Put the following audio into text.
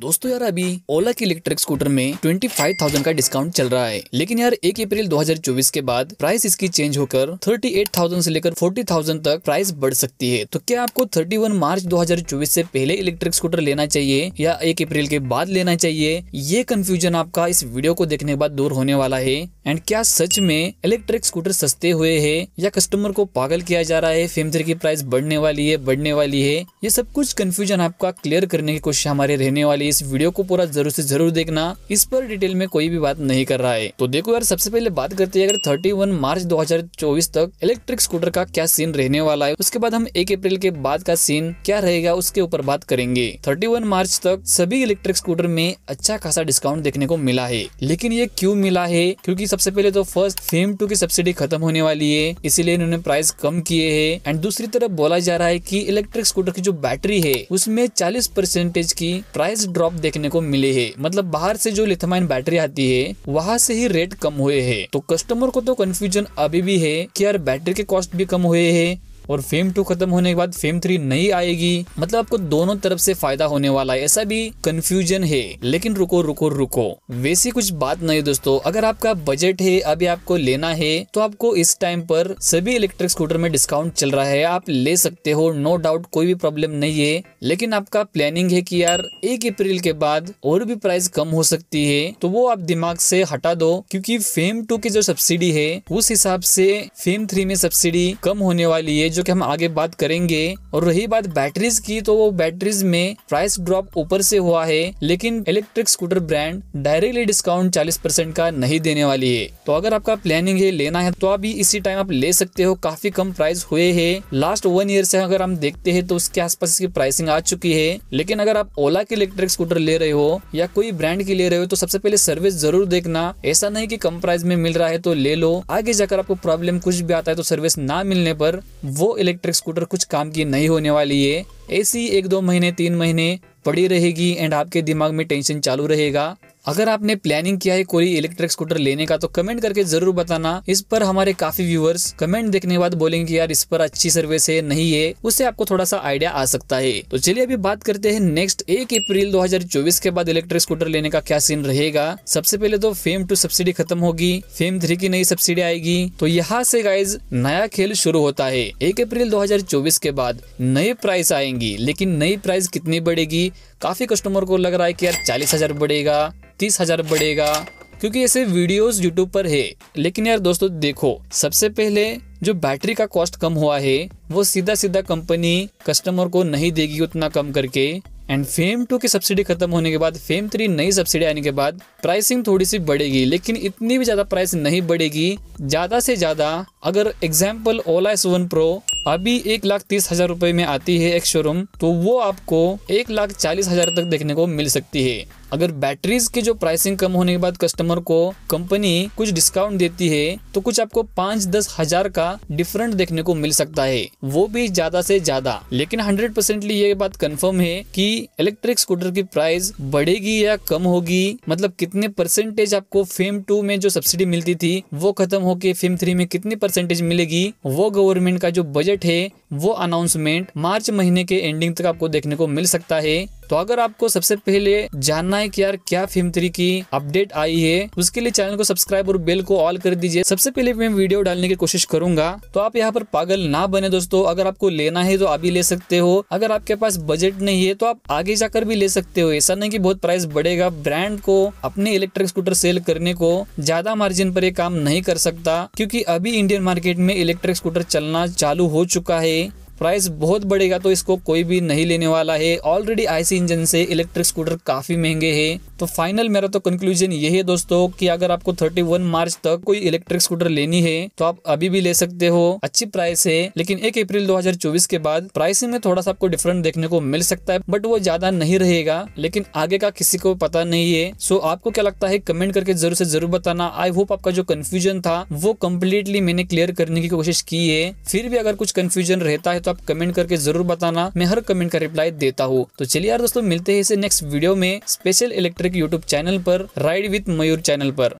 दोस्तों यार अभी ओला की इलेक्ट्रिक स्कूटर में 25,000 का डिस्काउंट चल रहा है लेकिन यार 1 अप्रैल 2024 के बाद प्राइस इसकी चेंज होकर 38,000 से लेकर 40,000 तक प्राइस बढ़ सकती है तो क्या आपको 31 मार्च 2024 से पहले इलेक्ट्रिक स्कूटर लेना चाहिए या 1 अप्रैल के बाद लेना चाहिए ये कंफ्यूजन आपका इस वीडियो को देखने के बाद दूर होने वाला है एंड क्या सच में इलेक्ट्रिक स्कूटर सस्ते हुए है या कस्टमर को पागल किया जा रहा है फेम की प्राइस बढ़ने वाली है बढ़ने वाली है ये सब कुछ कंफ्यूजन आपका क्लियर करने की कोशिश हमारे रहने वाली इस वीडियो को पूरा जरूर से जरूर देखना इस पर डिटेल में कोई भी बात नहीं कर रहा है तो देखो यार सबसे पहले बात करते हैं अगर 31 मार्च 2024 तक इलेक्ट्रिक स्कूटर का क्या सीन रहने वाला है उसके बाद हम एक अप्रैल के बाद का सीन क्या रहेगा उसके ऊपर बात करेंगे थर्टी मार्च तक सभी इलेक्ट्रिक स्कूटर में अच्छा खासा डिस्काउंट देखने को मिला है लेकिन ये क्यूँ मिला है क्यूँकी सबसे पहले तो फर्स्ट फेम टू की सब्सिडी खत्म होने वाली है इसीलिए इन्होंने प्राइस कम किए है एंड दूसरी तरफ बोला जा रहा है की इलेक्ट्रिक स्कूटर की जो बैटरी है उसमें चालीस परसेंटेज की प्राइस लार्ज ड्रॉप देखने को मिले है मतलब बाहर से जो लिथमाइन बैटरी आती है वहाँ से ही रेट कम हुए है तो कस्टमर को तो कंफ्यूजन अभी भी है कि यार बैटरी के कॉस्ट भी कम हुए है और फेम टू खत्म होने के बाद फेम थ्री नहीं आएगी मतलब आपको दोनों तरफ से फायदा होने वाला है ऐसा भी कंफ्यूजन है लेकिन रुको रुको रुको वैसी कुछ बात नहीं दोस्तों अगर आपका बजट है अभी आपको लेना है तो आपको इस टाइम पर सभी इलेक्ट्रिक स्कूटर में डिस्काउंट चल रहा है आप ले सकते हो नो डाउट कोई भी प्रॉब्लम नहीं है लेकिन आपका प्लानिंग है की यार एक अप्रैल के बाद और भी प्राइस कम हो सकती है तो वो आप दिमाग से हटा दो क्यूँकी फेम टू की जो सब्सिडी है उस हिसाब से फेम थ्री में सब्सिडी कम होने वाली है जो कि हम आगे बात करेंगे और रही बात बैटरीज की तो वो बैटरीज में प्राइस ड्रॉप ऊपर से हुआ है लेकिन electric scooter brand directly discount 40 percent का नहीं देने वाली है तो अगर आपका प्लानिंग है लेना है तो अभी इसी टाइम आप ले सकते हो काफी कम प्राइस हुए है लास्ट वन ईयर से अगर हम देखते हैं तो उसके आसपास इसकी प्राइसिंग आ चुकी है लेकिन अगर आप ओला के इलेक्ट्रिक स्कूटर ले रहे हो या कोई ब्रांड की ले रहे हो तो सबसे पहले सर्विस जरूर देखना ऐसा नहीं की कम प्राइस में मिल रहा है तो ले लो आगे जाकर आपको प्रॉब्लम कुछ भी आता है तो सर्विस ना मिलने पर वो वो इलेक्ट्रिक स्कूटर कुछ काम की नहीं होने वाली है ऐसी एक दो महीने तीन महीने पड़ी रहेगी एंड आपके दिमाग में टेंशन चालू रहेगा अगर आपने प्लानिंग किया है कोई इलेक्ट्रिक स्कूटर लेने का तो कमेंट करके जरूर बताना इस पर हमारे काफी व्यूअर्स कमेंट देखने के बाद बोलेंगे कि यार इस पर अच्छी सर्विस है नहीं है उससे आपको थोड़ा सा आइडिया आ सकता है तो चलिए अभी बात करते हैं नेक्स्ट एक अप्रैल 2024 के बाद इलेक्ट्रिक स्कूटर लेने का क्या सीन रहेगा सबसे पहले तो फेम टू सब्सिडी खत्म होगी फेम थ्री की नई सब्सिडी आएगी तो यहाँ से गाइज नया खेल शुरू होता है एक अप्रैल दो के बाद नए प्राइस आएंगी लेकिन नई प्राइस कितनी बढ़ेगी काफी कस्टमर को लग रहा है की यार चालीस हजार बढ़ेगा तीस हज़ार बढ़ेगा क्योंकि ऐसे वीडियोस यूट्यूब पर है लेकिन यार दोस्तों देखो सबसे पहले जो बैटरी का कॉस्ट कम हुआ है वो सीधा सीधा कंपनी कस्टमर को नहीं देगी उतना कम करके एंड फेम टू की सब्सिडी खत्म होने के बाद फेम थ्री नई सब्सिडी आने के बाद प्राइसिंग थोड़ी सी बढ़ेगी लेकिन इतनी भी ज्यादा प्राइस नहीं बढ़ेगी ज्यादा से ज्यादा अगर example Ola S one pro अभी एक लाख तीस हजार रूपए में आती है एक शोरूम तो वो आपको एक लाख चालीस हजार तक देखने को मिल सकती है अगर बैटरीज की जो प्राइसिंग कम होने के बाद कस्टमर को कंपनी कुछ डिस्काउंट देती है तो कुछ आपको पाँच दस हजार का डिफरेंट देखने को मिल सकता है वो भी ज्यादा से ज्यादा लेकिन हंड्रेड परसेंटली ये बात कंफर्म है कि इलेक्ट्रिक स्कूटर की प्राइस बढ़ेगी या कम होगी मतलब कितने परसेंटेज आपको फेम टू में जो सब्सिडी मिलती थी वो खत्म होके फेम थ्री में कितनी परसेंटेज मिलेगी वो गवर्नमेंट का जो बजट है वो अनाउंसमेंट मार्च महीने के एंडिंग तक आपको देखने को मिल सकता है तो अगर आपको सबसे पहले जानना है कि यार क्या फिल्म थ्री की अपडेट आई है उसके लिए चैनल को सब्सक्राइब और बेल को ऑल कर दीजिए सबसे पहले मैं वीडियो डालने की कोशिश करूंगा तो आप यहाँ पर पागल ना बने दोस्तों अगर आपको लेना है तो अभी ले सकते हो अगर आपके पास बजट नहीं है तो आप आगे जाकर भी ले सकते हो ऐसा नहीं की बहुत प्राइस बढ़ेगा ब्रांड को अपने इलेक्ट्रिक स्कूटर सेल करने को ज्यादा मार्जिन पर काम नहीं कर सकता क्यूँकी अभी इंडियन मार्केट में इलेक्ट्रिक स्कूटर चलना चालू हो चुका है प्राइस बहुत बढ़ेगा तो इसको कोई भी नहीं लेने वाला है ऑलरेडी आईसी इंजन से इलेक्ट्रिक स्कूटर काफ़ी महंगे हैं तो फाइनल मेरा तो कंक्लूजन यही है दोस्तों कि अगर आपको 31 मार्च तक कोई इलेक्ट्रिक स्कूटर लेनी है तो आप अभी भी ले सकते हो अच्छी प्राइस है लेकिन एक अप्रैल 2024 के बाद प्राइसिंग में थोड़ा सा आपको डिफरेंट देखने को मिल सकता है बट वो ज्यादा नहीं रहेगा लेकिन आगे का किसी को पता नहीं है सो आपको क्या लगता है कमेंट करके जरूर से जरूर बताना आई होप आपका जो कंफ्यूजन था वो कम्प्लीटली मैंने क्लियर करने की कोशिश की है फिर भी अगर कुछ कंफ्यूजन रहता है तो आप कमेंट करके जरूर बताना मैं हर कमेंट का रिप्लाई देता हूँ तो चलिए यार दोस्तों मिलते हैं इसे नेक्स्ट वीडियो में स्पेशल इलेक्ट्रिक यूट्यूब चैनल पर राइड विथ मयूर चैनल पर